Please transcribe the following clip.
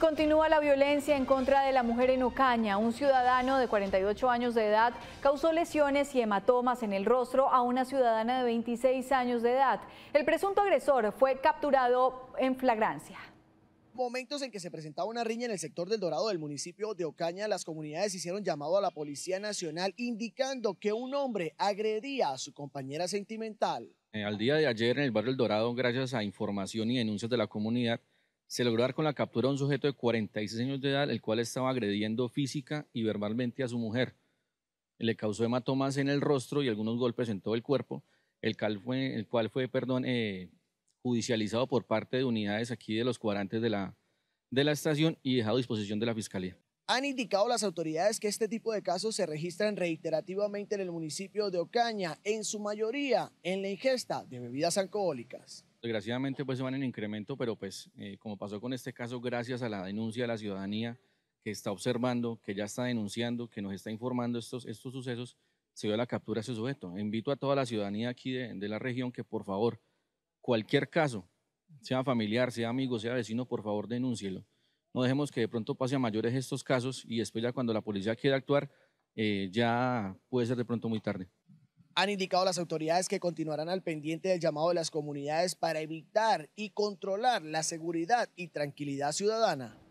Continúa la violencia en contra de la mujer en Ocaña. Un ciudadano de 48 años de edad causó lesiones y hematomas en el rostro a una ciudadana de 26 años de edad. El presunto agresor fue capturado en flagrancia. Momentos en que se presentaba una riña en el sector del Dorado del municipio de Ocaña, las comunidades hicieron llamado a la Policía Nacional indicando que un hombre agredía a su compañera sentimental. Eh, al día de ayer en el barrio El Dorado, gracias a información y denuncias de la comunidad, se logró dar con la captura de un sujeto de 46 años de edad, el cual estaba agrediendo física y verbalmente a su mujer. Le causó hematomas en el rostro y algunos golpes en todo el cuerpo, el cual fue, eh, judicializado por parte de unidades aquí de los cuadrantes de la estación y dejado a disposición de la Fiscalía. Han indicado las autoridades que este tipo de casos se registran reiterativamente en el municipio de Ocaña, en su mayoría en la ingesta de bebidas alcohólicas. Desgraciadamente pues se van en incremento, pero pues eh, como pasó con este caso, gracias a la denuncia de la ciudadanía que está observando, que ya está denunciando, que nos está informando estos, estos sucesos, se dio la captura de ese sujeto. Invito a toda la ciudadanía aquí de, la región que por favor, cualquier caso, sea familiar, sea amigo, sea vecino, por favor denúncielo. No dejemos que de pronto pase a mayores estos casos y después ya cuando la policía quiera actuar, eh, ya puede ser de pronto muy tarde. Han indicado las autoridades que continuarán al pendiente del llamado de las comunidades para evitar y controlar la seguridad y tranquilidad ciudadana.